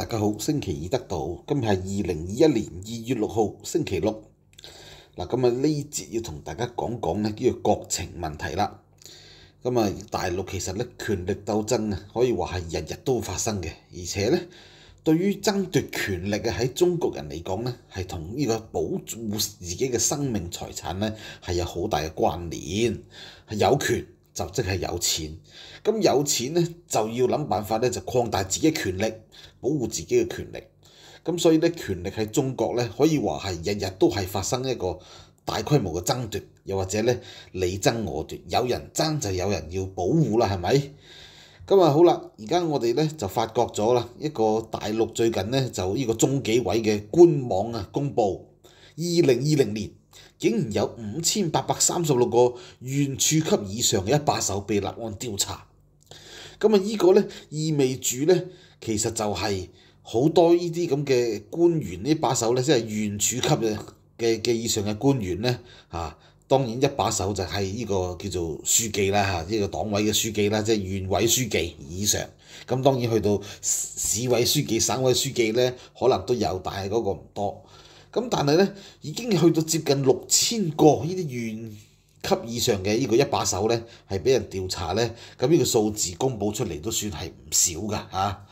大家好，星期二得到，今日系二零二一年二月六號星期六。嗱，咁啊呢節要同大家講講咧，叫做國情問題啦。咁啊，大陸其實咧權力鬥爭啊，可以話係日日都發生嘅，而且咧，對於爭奪權力嘅喺中國人嚟講咧，係同呢個保护自己嘅生命財產咧係有好大嘅關聯，係有權。就即係有錢，咁有錢咧就要諗辦法咧，就擴大自己嘅權力，保護自己嘅權力。咁所以咧，權力喺中國咧，可以話係日日都係發生一個大規模嘅爭奪，又或者咧你爭我奪，有人爭就有人要保護啦，係咪？咁啊好啦，而家我哋咧就發覺咗啦，一個大陸最近咧就呢個中紀委嘅官網啊，公布二零二零年。竟然有五千八百三十六個縣處級以上嘅一把手被立案調查，咁啊依個咧意味住咧，其實就係好多依啲咁嘅官員呢把手咧，即係縣處級嘅嘅嘅以上嘅官員咧，嚇，當然一把手就係呢個叫做書記啦，嚇，呢個黨委嘅書記啦，即係縣委書記以上，咁當然去到市委書記、省委書記咧，可能都有，但係嗰個唔多。咁但係咧，已經去到接近六千個呢啲縣級以上嘅呢個一把手咧，係俾人調查咧，咁呢個數字公佈出嚟都算係唔少噶嚇。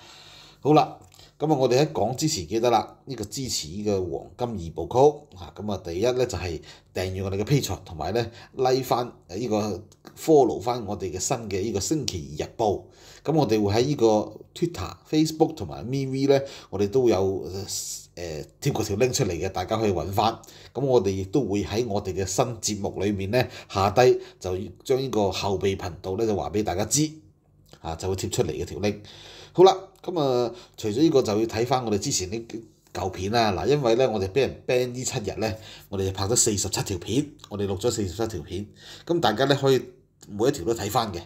好啦。咁啊！我哋喺講之前記得啦，呢個支持呢個黃金二部曲嚇。咁啊，第一咧就係訂閱我哋嘅 P 錘，同埋咧拉翻呢個 follow 翻我哋嘅新嘅呢個星期二日報。咁我哋會喺呢個 Twitter、Facebook 同埋 m v w 咧，我哋都有誒貼個條 link 出嚟嘅，大家可以揾翻。咁我哋亦都會喺我哋嘅新節目裏面咧，下低就將呢個後備頻道咧就話俾大家知就會貼出嚟嘅條 link。好啦，咁啊，除咗呢個就要睇翻我哋之前啲舊片啦，嗱，因為咧我哋俾人 ban 呢七日咧，我哋拍咗四十七條片，我哋錄咗四十七條片，咁大家咧可以每一條都睇翻嘅，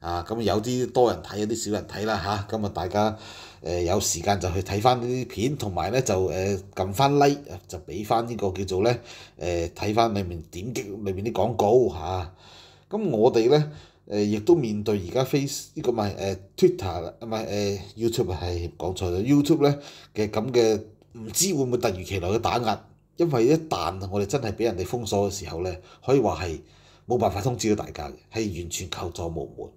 啊，咁有啲多人睇，有啲少人睇啦嚇，咁啊大家誒有時間就去睇翻呢啲片，同埋咧就誒撳翻 like 就俾翻呢個叫做咧誒睇翻裏面點擊裏面啲廣告嚇，咁我哋咧。誒亦都面對而家 face 呢個唔係誒 Twitter 啦，唔係 YouTube 係講錯咗 YouTube 咧嘅咁嘅唔知會唔會突如其來嘅打壓，因為一旦我哋真係俾人哋封鎖嘅時候咧，可以話係冇辦法通知到大家嘅，係完全求助無門。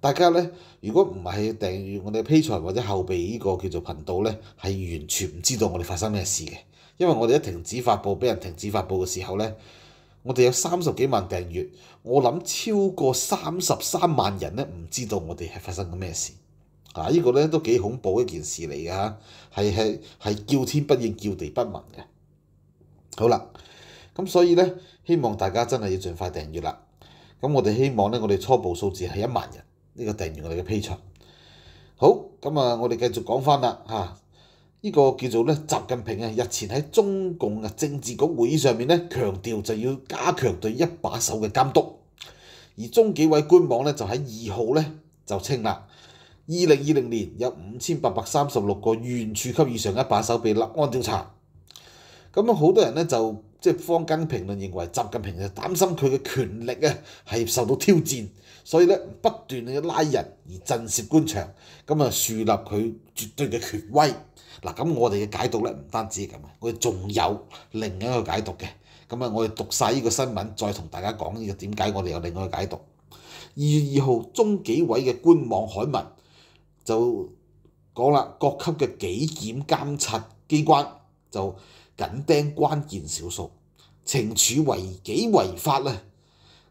大家咧如果唔係訂閱我哋嘅批財或者後備呢個叫做頻道咧，係完全唔知道我哋發生咩事嘅，因為我哋一停止發布，俾人停止發布嘅時候咧。我哋有三十幾萬訂閱，我諗超過三十三萬人咧唔知道我哋係發生緊咩事，啊呢個咧都幾恐怖一件事嚟嘅係係係叫天不應叫地不聞嘅。好啦，咁所以咧希望大家真係要盡快訂閱啦。咁我哋希望咧，我哋初步數字係一萬人呢個訂閱我哋嘅 P 場。好，咁啊我哋繼續講翻啦嚇。呢個叫做咧，習近平啊，日前喺中共嘅政治局會議上面咧，強調就要加強對一把手嘅監督。而中紀委官網咧就喺二號咧就稱啦，二零二零年有五千八百三十六個原處級以上一把手被立案調查。咁啊，好多人咧就。即係坊根評論認為，習近平就擔心佢嘅權力啊係受到挑戰，所以咧不斷去拉人而鎮壓官場，咁啊樹立佢絕對嘅權威。嗱，咁我哋嘅解讀咧唔單止係咁啊，我哋仲有另一個解讀嘅。咁啊，我哋讀曬呢個新聞，再同大家講呢個點解我哋有另外嘅解讀。二月二號，中紀委嘅官網海文就講啦，各級嘅紀檢監察機關就。紧盯關鍵少數，懲處違纪違法咧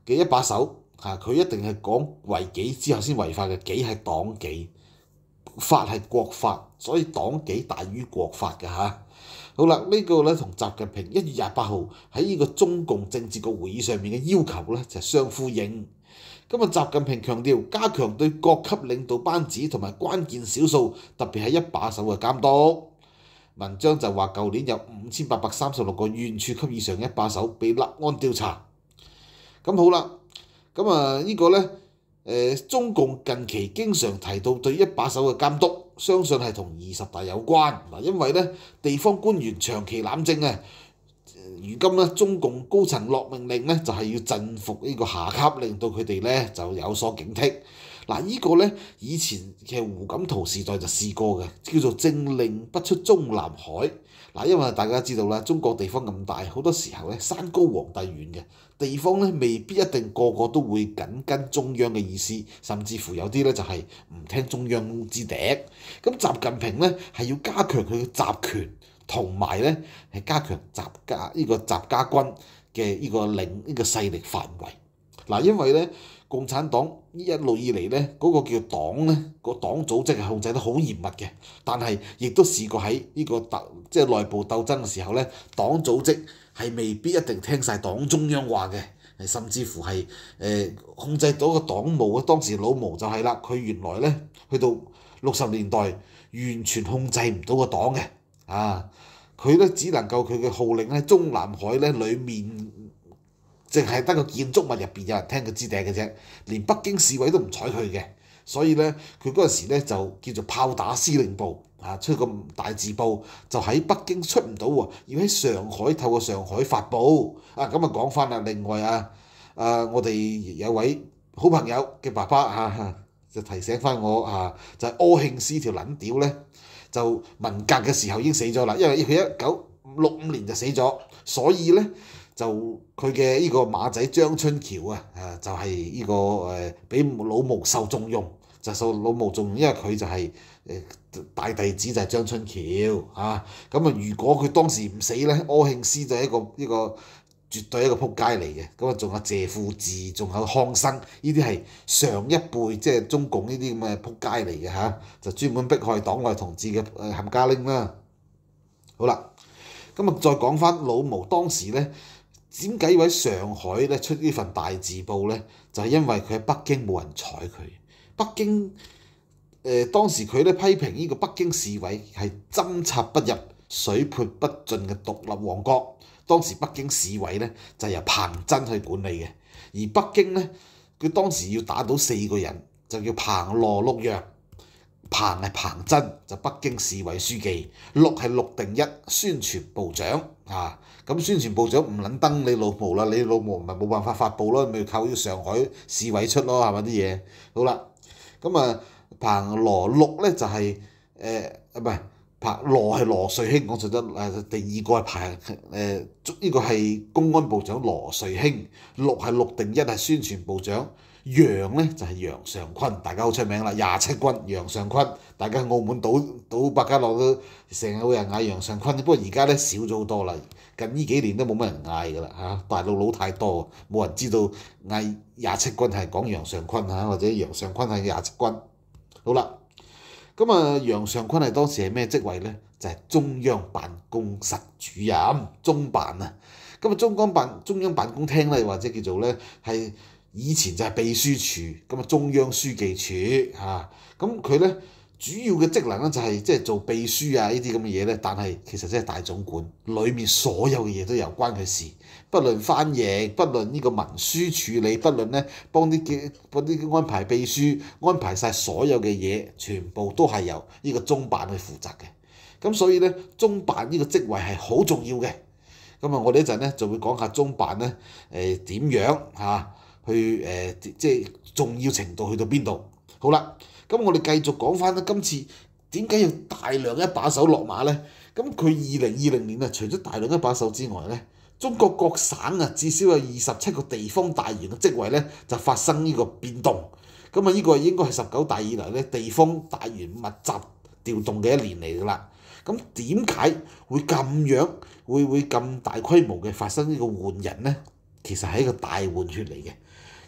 嘅一把手吓，佢一定係講違纪之後先違法嘅，纪係黨纪，法係國法，所以黨纪大於國法嘅吓。好啦，呢個咧同習近平一月廿八號喺呢個中共政治局會議上面嘅要求咧就相呼應。咁啊，習近平強調加強對各級領導班子同埋關鍵少數，特別係一把手嘅監督。文章就話舊年有五千八百三十六個縣處級以上一把手被立案調查，咁好啦，咁啊呢個呢，中共近期經常提到對一把手嘅監督，相信係同二十大有關嗱，因為呢地方官員長期攬政啊，如今呢，中共高層落命令呢，就係要鎮服呢個下級，令到佢哋呢就有所警惕。嗱，依個咧，以前其實胡錦濤時代就試過嘅，叫做政令不出中南海。嗱，因為大家知道啦，中國地方咁大，好多時候咧，山高皇帝遠嘅地方咧，未必一定個個都會緊跟中央嘅意思，甚至乎有啲咧就係唔聽中央之頂。咁習近平咧係要加強佢嘅集權，同埋咧係加強習家依個習家軍嘅呢個領依個勢力範圍。嗱，因為咧。共產黨一路以嚟咧，嗰個叫黨咧，個黨組織係控制得好嚴密嘅。但係亦都試過喺呢個鬥，即係內部鬥爭嘅時候咧，黨組織係未必一定聽曬黨中央話嘅，甚至乎係誒控制到個黨務啊。當時老毛就係啦，佢原來咧去到六十年代，完全控制唔到個黨嘅，啊，佢呢只能夠佢嘅號令咧，中南海咧裏面。淨係得個建築物入邊有人聽佢知訂嘅啫，連北京市委都唔睬佢嘅，所以咧佢嗰陣時咧就叫做炮打司令部啊！出個大字報就喺北京出唔到喎，要喺上海透過上海發佈啊！咁啊講翻啦，另外啊，啊我哋有位好朋友嘅爸爸啊，就提醒翻我啊，就係柯慶斯條撚屌咧，就文革嘅時候已經死咗啦，因為佢一九六五年就死咗，所以咧。就佢嘅呢個馬仔張春橋啊，啊就係呢個誒俾老毛受重用，就受老毛重用，因為佢就係誒大弟子就係張春橋啊。咁啊，如果佢當時唔死咧，柯慶思就一個呢個絕對一個撲街嚟嘅。咁啊，仲有謝富治，仲有康生，呢啲係上一輩即係中共呢啲咁嘅撲街嚟嘅嚇，就專門迫害黨外同志嘅誒冚家拎啦。好啦，咁啊再講翻老毛當時咧。點解要喺上海咧出呢份大字報咧？就係因為佢喺北京冇人睬佢，北京誒當時佢咧批評呢個北京市委係針插不入、水潑不進嘅獨立王國。當時北京市委咧就由彭真去管理嘅，而北京咧佢當時要打倒四個人，就叫彭羅陸楊。彭係彭真，就北京市委書記。陸係陸定一，宣傳部長。啊！咁宣傳部長唔撚登你老毛啦，你老毛咪冇辦法發布咯，咪靠要上海市委出咯，係咪啲嘢？好啦，咁啊，彭羅六咧就係誒啊唔係，彭羅係羅瑞卿我就得誒第二個係排誒，呢個係公安部長羅瑞卿，六係陸定一係宣傳部長。楊咧就係楊尚坤，大家好出名啦，廿七軍楊尚坤，大家澳門賭賭百家樂都成日會人嗌楊尚坤，不過而家咧少咗好多啦，近呢幾年都冇乜人嗌噶啦嚇，大陸佬太多冇人知道嗌廿七軍係講楊尚坤嚇，或者楊尚坤係廿七軍。好啦，咁啊楊尚坤係當時係咩職位咧？就係中央辦公室主任，中辦啊。咁啊中央辦中央辦公廳咧，或者叫做咧係。以前就係秘書處咁啊，中央書記處嚇咁佢咧主要嘅職能咧就係即係做秘書啊呢啲咁嘅嘢咧，但係其實即係大總管，裡面所有嘅嘢都有關佢事，不論翻譯，不論呢個文書處理，不論咧幫啲幫啲安排秘書安排曬所有嘅嘢，全部都係由呢個中辦去負責嘅。咁所以咧中辦呢個職位係好重要嘅。咁啊，我哋一陣咧就會講下中辦咧誒點樣嚇。去誒即係重要程度去到邊度？好啦，咁我哋繼續講翻啦。今次點解要大量一把手落馬咧？咁佢二零二零年啊，除咗大量一把手之外咧，中國各省啊至少有二十七個地方大員嘅職位咧就發生呢個變動。咁啊，呢個應該係十九大以來咧地方大員密集調動嘅一年嚟㗎啦。咁點解會咁樣？會會咁大規模嘅發生呢個換人咧？其實係一個大換血嚟嘅。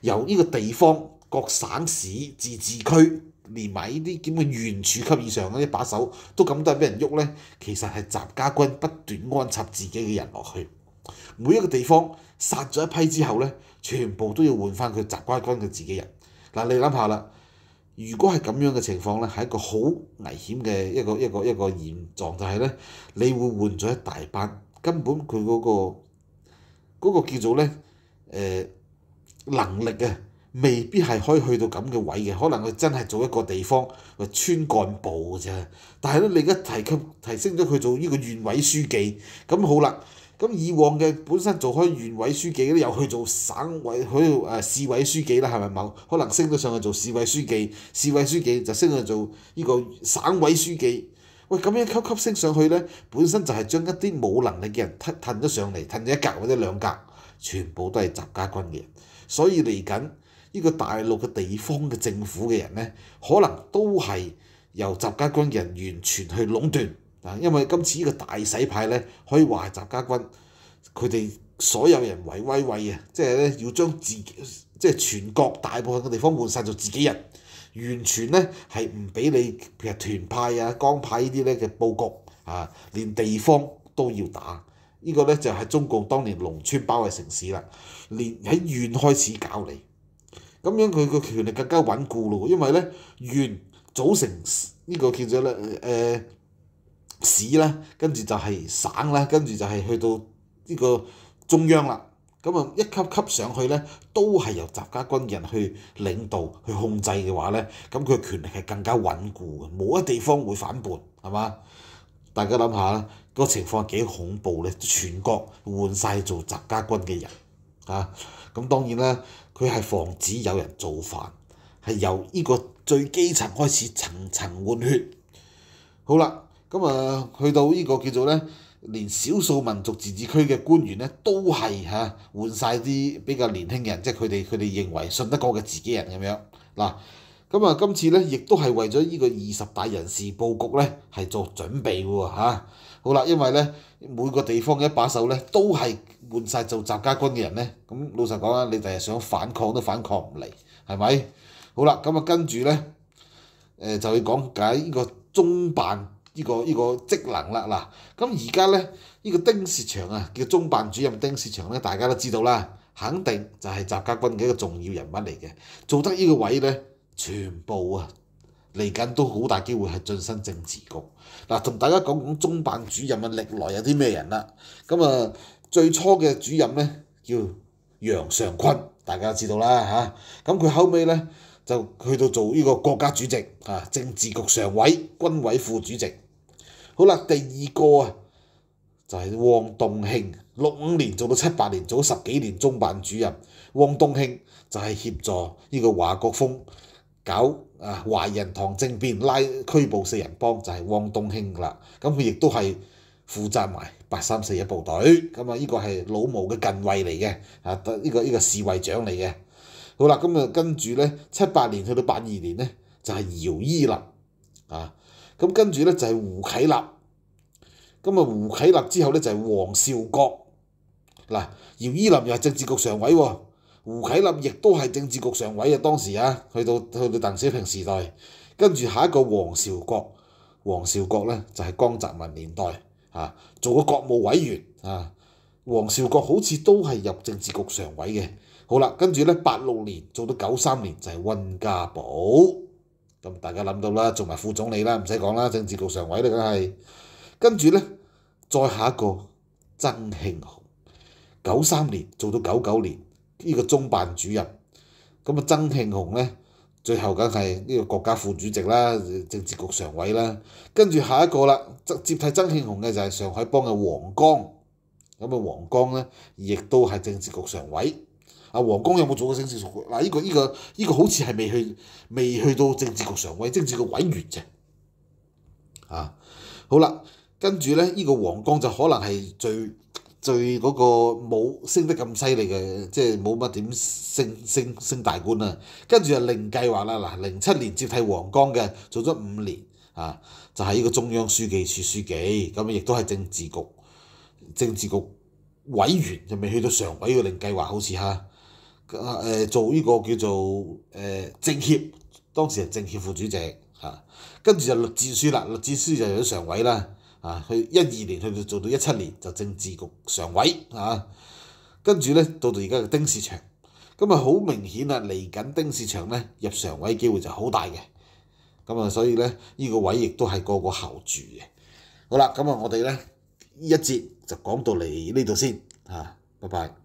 由呢個地方各省市自治區連埋呢啲點嘅縣處級以上嗰啲把手都咁都係俾人喐咧，其實係蔣家軍不斷安插自己嘅人落去。每一個地方殺咗一批之後咧，全部都要換翻佢蔣家軍嘅自己人。嗱，你諗下啦，如果係咁樣嘅情況咧，係一個好危險嘅一個一個一個現狀，就係咧，你會換咗一大班，根本佢嗰個嗰個叫做咧誒。能力啊，未必係可以去到咁嘅位嘅，可能佢真係做一個地方嘅村幹部嘅啫。但係咧，你而家提級提升咗佢做呢個縣委書記，咁好啦。咁以往嘅本身做開縣委書記咧，又去做省委去誒市委書記啦，係咪冇？可能升咗上去做市委書記，市委書記就升去做呢個省委書記。喂，咁樣級級升上去咧，本身就係將一啲冇能力嘅人褪褪咗上嚟，褪咗一格或者兩格，全部都係雜家軍嘅。所以嚟緊呢個大陸嘅地方嘅政府嘅人咧，可能都係由習家軍人員全去壟斷啊！因為今次呢個大洗牌咧，可以話習家軍佢哋所有人為威威啊，即係咧要將自即係全國大部分嘅地方換曬做自己人，完全咧係唔俾你譬如團派啊、江派呢啲咧嘅佈局啊，連地方都要打。呢個咧就係中共當年農村包喺城市啦，連喺縣開始搞你，咁樣佢個權力更加穩固咯。因為咧，縣組成呢個叫做咧誒市啦，跟住就係省啦，跟住就係去到呢個中央啦。咁啊，一級級上去咧，都係由習家軍人去領導去控制嘅話咧，咁佢權力係更加穩固嘅，冇一地方會反叛，係嘛？大家諗下啦，個情況幾恐怖咧！全國換晒做宅家軍嘅人，嚇咁當然啦，佢係防止有人造反，係由呢個最基層開始層層換血。好啦，咁啊，去到呢個叫做咧，連少數民族自治區嘅官員咧，都係嚇換晒啲比較年輕人，即係佢哋佢哋認為信得過嘅自己人咁樣嗱。咁啊，今次咧，亦都係為咗呢個二十大人事佈局咧，係做準備喎嚇。好啦，因為咧每個地方嘅一把手咧，都係換曬做習家軍嘅人咧。咁老實講啦，你哋想反抗都反抗唔嚟，係咪？好啦，咁啊跟住咧，誒就要講解呢個中辦呢個呢個職能啦嗱。咁而家咧，呢個丁士祥啊，叫中辦主任丁士祥咧，大家都知道啦，肯定就係習家軍嘅一個重要人物嚟嘅，做得呢個位咧。全部啊，嚟緊都好大機會係進身政治局。嗱，同大家講講中辦主任啊，歷來有啲咩人啦。咁啊，最初嘅主任咧叫楊尚坤，大家知道啦嚇。咁佢後尾咧就去到做呢個國家主席啊，政治局常委、軍委副主席。好啦，第二個啊，就係汪東興。六五年做到七八年，做咗十幾年中辦主任。汪東興就係協助呢個華國鋒。搞啊，華人堂政變拉拘捕四人幫就係汪東興啦，咁佢亦都係負責埋八三四一部隊，咁啊呢個係老毛嘅近衛嚟嘅，啊呢、依個依個侍衛長嚟嘅。好啦，咁啊跟住咧，七八年去到八二年咧，就係姚依立啊，咁跟住咧就係胡啟立，咁啊胡啟立之後咧就係黃兆國，嗱姚依林又係政治局常委喎。胡啟立亦都係政治局常委啊！當時啊，去到去到鄧小平時代，跟住下一個黃兆國，黃兆國咧就係江澤民年代啊，做個國務委員啊。黃兆國好似都係入政治局常委嘅。好啦，跟住咧八六年做到九三年就係温家寶，咁大家諗到啦，做埋副總理啦，唔使講啦，政治局常委啦梗係。跟住咧，再下一個曾慶紅，九三年做到九九年。呢個中辦主任，咁啊曾慶紅咧，最後梗係呢個國家副主席啦，政治局常委啦，跟住下一個啦，接替曾慶紅嘅就係上海幫嘅黃江，咁啊黃江咧，亦都係政治局常委，阿黃江有冇做過政治局？嗱呢個呢個呢個好似係未去，未去到政治局常委，政治局委員啫，啊，好啦，跟住咧呢個黃江就可能係最。最嗰個冇升得咁犀利嘅，即係冇乜點升升升大官啊！跟住就另計劃啦，嗱零七年接替黃江嘅，做咗五年啊，就係呢個中央書記處書記，咁亦都係政治局政治局委員，就未去到常委嘅另計劃，好似嚇，誒做呢個叫做誒政協，當時係政協副主席嚇，跟住就栗之書啦，栗之書就有常委啦。啊，去一二年去到做到一七年就政治局常委啊，跟住咧到到而家嘅丁市祥，咁啊好明顯啊嚟緊丁市祥咧入常委機會就好大嘅，咁啊所以咧呢個位亦都係個個候住嘅。好啦，咁啊我哋咧一節就講到嚟呢度先嚇，拜拜。